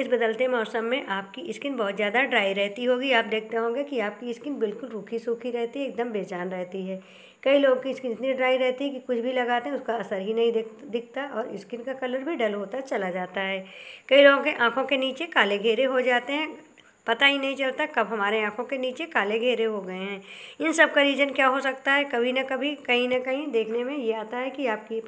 इस बदलते मौसम में आपकी स्किन बहुत ज़्यादा ड्राई रहती होगी आप देखते होंगे कि आपकी स्किन बिल्कुल रूखी सूखी रहती है एकदम बेजान रहती है कई लोगों की स्किन इतनी ड्राई रहती है कि कुछ भी लगाते हैं उसका असर ही नहीं दिखता और स्किन का कलर भी डल होता चला जाता है कई लोगों के आँखों के नीचे काले घेरे हो जाते हैं पता ही नहीं चलता कब हमारे आँखों के नीचे काले घेरे हो गए हैं इन सब का रीज़न क्या हो सकता है कभी ना कभी कहीं ना कहीं देखने में ये आता है कि आपकी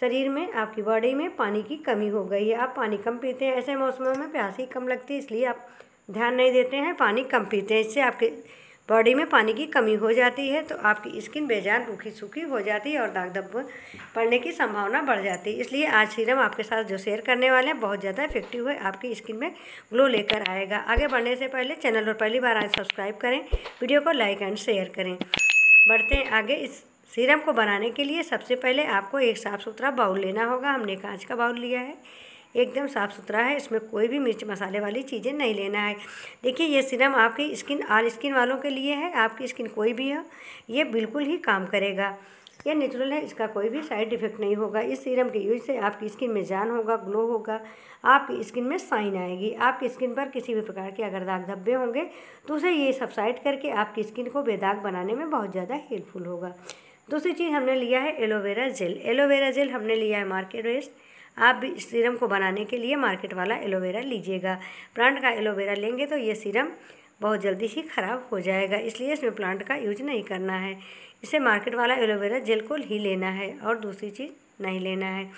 शरीर में आपकी बॉडी में पानी की कमी हो गई है आप पानी कम पीते हैं ऐसे मौसमों में प्यास ही कम लगती है इसलिए आप ध्यान नहीं देते हैं पानी कम पीते हैं इससे आपके बॉडी में पानी की कमी हो जाती है तो आपकी स्किन बेजान रूखी सूखी हो जाती है और दाग दब पड़ने की संभावना बढ़ जाती है इसलिए आज सीरम आपके साथ जो शेयर करने वाले हैं बहुत ज़्यादा इफेक्टिव है आपकी स्किन में ग्लो लेकर आएगा आगे बढ़ने से पहले चैनल पर पहली बार आज सब्सक्राइब करें वीडियो को लाइक एंड शेयर करें बढ़ते हैं आगे इस सीरम को बनाने के लिए सबसे पहले आपको एक साफ़ सुथरा बाउल लेना होगा हमने कांच का बाउल लिया है एकदम साफ़ सुथरा है इसमें कोई भी मिर्च मसाले वाली चीज़ें नहीं लेना है देखिए ये सीरम आपकी स्किन आल स्किन वालों के लिए है आपकी स्किन कोई भी हो ये बिल्कुल ही काम करेगा यह नेचुरल है इसका कोई भी साइड इफेक्ट नहीं होगा इस सीरम के यूज से आपकी स्किन में जान होगा ग्लो होगा आपकी स्किन में साइन आएगी आपकी स्किन पर किसी भी प्रकार के अगर दाग धब्बे होंगे तो उसे ये सबसाइड करके आपकी स्किन को बेदाग बनाने में बहुत ज़्यादा हेल्पफुल होगा दूसरी चीज़ हमने लिया है एलोवेरा जेल एलोवेरा जेल हमने लिया है मार्केट वेस्ट आप भी सीरम को बनाने के लिए मार्केट वाला एलोवेरा लीजिएगा प्लांट का एलोवेरा लेंगे तो ये सीरम बहुत जल्दी ही ख़राब हो जाएगा इसलिए इसमें प्लांट का यूज नहीं करना है इसे मार्केट वाला एलोवेरा जेल को ही लेना है और दूसरी चीज़ नहीं लेना है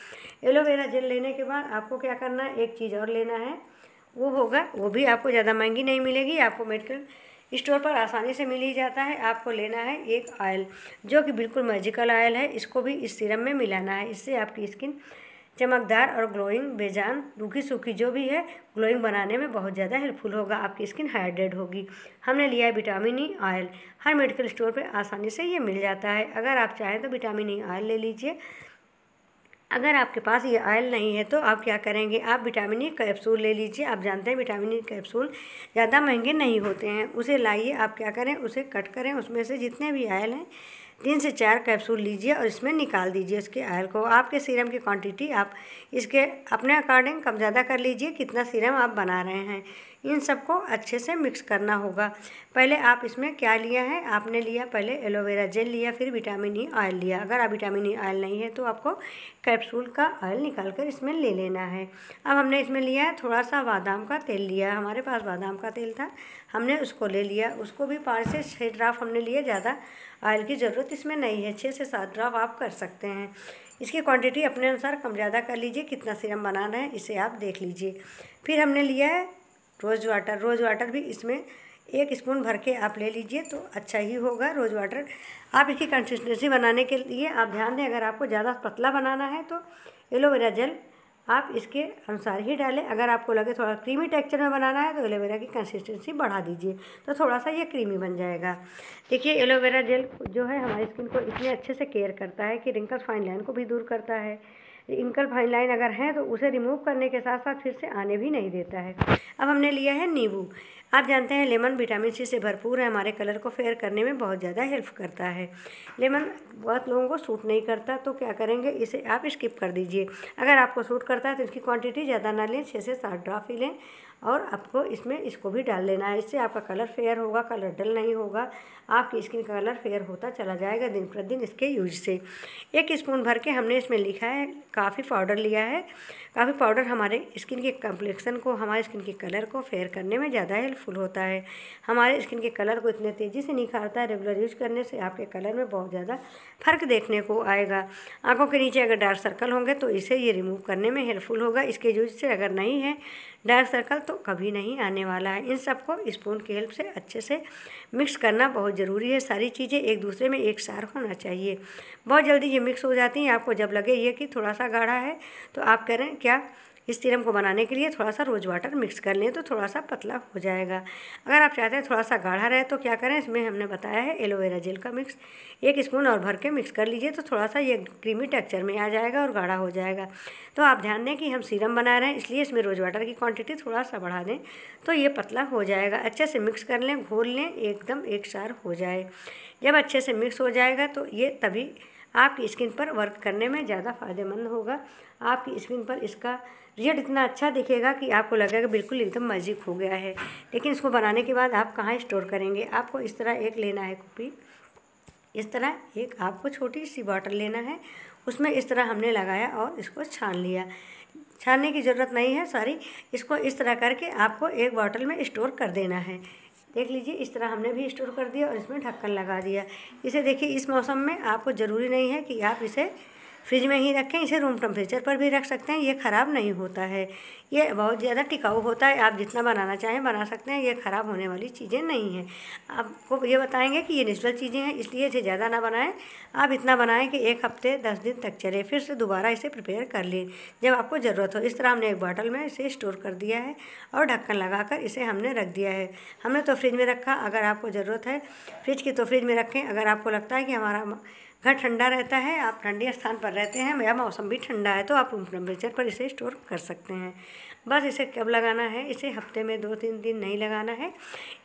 एलोवेरा जेल लेने के बाद आपको क्या करना है एक चीज़ और लेना है वो होगा वो भी आपको ज़्यादा महंगी नहीं मिलेगी आपको मेडिकल स्टोर पर आसानी से मिल ही जाता है आपको लेना है एक ऑयल जो कि बिल्कुल मैजिकल ऑयल है इसको भी इस सिरम में मिलाना है इससे आपकी स्किन चमकदार और ग्लोइंग बेजान रूखी सूखी जो भी है ग्लोइंग बनाने में बहुत ज़्यादा हेल्पफुल होगा आपकी स्किन हाइड्रेट होगी हमने लिया है विटामिन ई ऑयल हर मेडिकल स्टोर पर आसानी से ये मिल जाता है अगर आप चाहें तो विटामिन ई ऑयल ले लीजिए अगर आपके पास ये ऑयल नहीं है तो आप क्या करेंगे आप विटामिन ई कैप्सूल ले लीजिए आप जानते हैं विटामिन ई कैप्सूल ज़्यादा महंगे नहीं होते हैं उसे लाइए आप क्या करें उसे कट करें उसमें से जितने भी ऑयल हैं तीन से चार कैप्सूल लीजिए और इसमें निकाल दीजिए इसके आयल को आपके सीरम की क्वांटिटी आप इसके अपने अकॉर्डिंग कम ज़्यादा कर लीजिए कितना सीरम आप बना रहे हैं इन सबको अच्छे से मिक्स करना होगा पहले आप इसमें क्या लिया है आपने लिया पहले एलोवेरा जेल लिया फिर विटामिन ई e ऑयल लिया अगर आप विटामिन ई e ऑयल नहीं है तो आपको कैप्सूल का ऑयल निकाल कर इसमें ले लेना है अब हमने इसमें लिया है थोड़ा सा बादाम का तेल लिया है हमारे पास बादाम का तेल था हमने उसको ले लिया उसको भी पाँच से छः ड्राफ हमने लिए ज़्यादा ऑयल की ज़रूरत इसमें नहीं है छः से सात ड्राफ आप कर सकते हैं इसकी क्वांटिटी अपने अनुसार कम ज़्यादा कर लीजिए कितना सिरम बनाना है इसे आप देख लीजिए फिर हमने लिया है रोज़ वाटर रोज़ वाटर भी इसमें एक स्पून भर के आप ले लीजिए तो अच्छा ही होगा रोज़ वाटर आप इसकी कंसिस्टेंसी बनाने के लिए आप ध्यान दें अगर आपको ज़्यादा पतला बनाना है तो एलोवेरा जेल आप इसके अनुसार ही डालें अगर आपको लगे थोड़ा क्रीमी टेक्सचर में बनाना है तो एलोवेरा की कंसिस्टेंसी बढ़ा दीजिए तो थोड़ा सा ये क्रीमी बन जाएगा देखिए एलोवेरा जेल जो है हमारी स्किन को इतने अच्छे से केयर करता है कि रिंकल्स फाइन लाइन को भी दूर करता है इंकल फाइन लाइन अगर है तो उसे रिमूव करने के साथ साथ फिर से आने भी नहीं देता है अब हमने लिया है नींबू आप जानते हैं लेमन विटामिन सी से भरपूर है हमारे कलर को फेयर करने में बहुत ज़्यादा हेल्प करता है लेमन बहुत लोगों को सूट नहीं करता तो क्या करेंगे इसे आप स्किप कर दीजिए अगर आपको सूट करता है तो इसकी क्वांटिटी ज़्यादा ना लें छः से सात ड्रॉप ही लें और आपको इसमें इसको भी डाल लेना है इससे आपका कलर फेयर होगा कलर डल नहीं होगा आपकी स्किन का कलर फेयर होता चला जाएगा दिन प्रतिदिन इसके यूज से एक स्पून भर के हमने इसमें लिखा है काफ़ी पाउडर लिया है काफ़ी पाउडर हमारे स्किन के कम्प्लेक्सन को हमारे स्किन के कलर को फेयर करने में ज़्यादा हेल्पफुल होता है हमारे स्किन के कलर को इतने तेज़ी से निखारता है रेगुलर यूज करने से आपके कलर में बहुत ज़्यादा फर्क देखने को आएगा आँखों के नीचे अगर डार्क सर्कल होंगे तो इसे ये रिमूव करने में हेल्पफुल होगा इसके यूज से अगर नहीं है डार्क सर्कल तो तो कभी नहीं आने वाला है इन सबको स्पून की हेल्प से अच्छे से मिक्स करना बहुत ज़रूरी है सारी चीज़ें एक दूसरे में एक सार होना चाहिए बहुत जल्दी ये मिक्स हो जाती हैं आपको जब लगे ये कि थोड़ा सा गाढ़ा है तो आप करें क्या इस सीरम को बनाने के लिए थोड़ा सा रोज़ वाटर मिक्स कर लें तो थोड़ा सा पतला हो जाएगा अगर आप चाहते हैं थोड़ा सा गाढ़ा रहे तो क्या करें इसमें हमने बताया है एलोवेरा जेल का मिक्स एक स्पून और भर के मिक्स कर लीजिए तो थोड़ा सा ये क्रीमी टेक्चर में आ जाएगा और गाढ़ा हो जाएगा तो आप ध्यान दें कि हम सीरम बना रहे हैं इसलिए इसमें रोज़ वाटर की क्वान्टिटी थोड़ा सा बढ़ा दें तो ये पतला हो जाएगा अच्छे से मिक्स कर लें घोल लें एकदम एक सार हो जाए जब अच्छे से मिक्स हो जाएगा तो ये तभी आपकी स्किन पर वर्क करने में ज़्यादा फ़ायदेमंद होगा आपकी स्किन पर इसका रिजल्ट इतना अच्छा दिखेगा कि आपको लगेगा बिल्कुल एकदम मैजिक हो गया है लेकिन इसको बनाने के बाद आप कहाँ स्टोर करेंगे आपको इस तरह एक लेना है कॉपी इस तरह एक आपको छोटी सी बॉटल लेना है उसमें इस तरह हमने लगाया और इसको छान लिया छानने की ज़रूरत नहीं है सॉरी इसको इस तरह करके आपको एक बॉटल में स्टोर कर देना है देख लीजिए इस तरह हमने भी स्टोर कर दिया और इसमें ढक्कन लगा दिया इसे देखिए इस मौसम में आपको ज़रूरी नहीं है कि आप इसे फ्रिज में ही रखें इसे रूम टेम्परेचर पर भी रख सकते हैं ये ख़राब नहीं होता है ये बहुत ज़्यादा टिकाऊ होता है आप जितना बनाना चाहें बना सकते हैं ये ख़राब होने वाली चीज़ें नहीं हैं आपको ये बताएंगे कि ये नेचुरल चीज़ें हैं इसलिए इसे ज़्यादा ना बनाएं आप इतना बनाएं कि एक हफ्ते दस दिन तक चले फिर से दोबारा इसे प्रिपेयर कर लें जब आपको ज़रूरत हो इस तरह हमने एक बॉटल में इसे स्टोर कर दिया है और ढक्कन लगा इसे हमने रख दिया है हमने तो फ्रिज में रखा अगर आपको ज़रूरत है फ्रिज की तो फ्रिज में रखें अगर आपको लगता है कि हमारा घर ठंडा रहता है आप ठंडे स्थान पर रहते हैं या मौसम भी ठंडा है तो आप रूम टेम्परेचर पर इसे स्टोर कर सकते हैं बस इसे कब लगाना है इसे हफ्ते में दो तीन दिन नहीं लगाना है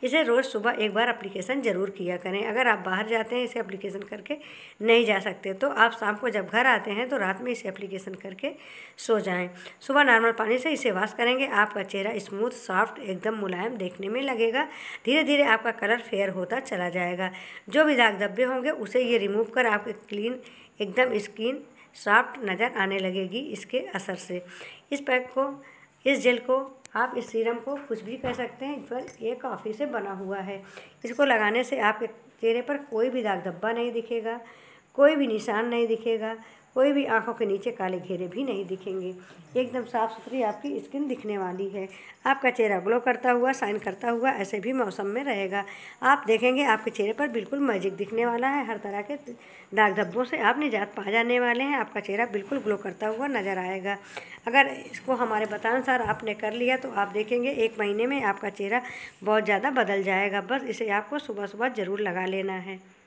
इसे रोज़ सुबह एक बार अप्लीकेशन ज़रूर किया करें अगर आप बाहर जाते हैं इसे अप्लीकेशन करके नहीं जा सकते तो आप शाम को जब घर आते हैं तो रात में इसे अप्लीकेशन करके सो जाएं सुबह नॉर्मल पानी से इसे वॉश करेंगे आपका चेहरा स्मूथ सॉफ्ट एकदम मुलायम देखने में लगेगा धीरे धीरे आपका कलर फेयर होता चला जाएगा जो भी दाग धब्बे होंगे उसे ये रिमूव कर आपके क्लीन एकदम स्किन सॉफ्ट नज़र आने लगेगी इसके असर से इस पैक को इस जेल को आप इस सीरम को कुछ भी कह सकते हैं पर ये काफ़ी से बना हुआ है इसको लगाने से आपके चेहरे पर कोई भी दाग धब्बा नहीं दिखेगा कोई भी निशान नहीं दिखेगा कोई भी आंखों के नीचे काले घेरे भी नहीं दिखेंगे एकदम साफ़ सुथरी आपकी स्किन दिखने वाली है आपका चेहरा ग्लो करता हुआ साइन करता हुआ ऐसे भी मौसम में रहेगा आप देखेंगे आपके चेहरे पर बिल्कुल मैजिक दिखने वाला है हर तरह के दाग धब्बों से आप निजात पा जाने वाले हैं आपका चेहरा बिल्कुल ग्लो करता हुआ नज़र आएगा अगर इसको हमारे बतानुसार आपने कर लिया तो आप देखेंगे एक महीने में आपका चेहरा बहुत ज़्यादा बदल जाएगा बस इसे आपको सुबह सुबह ज़रूर लगा लेना है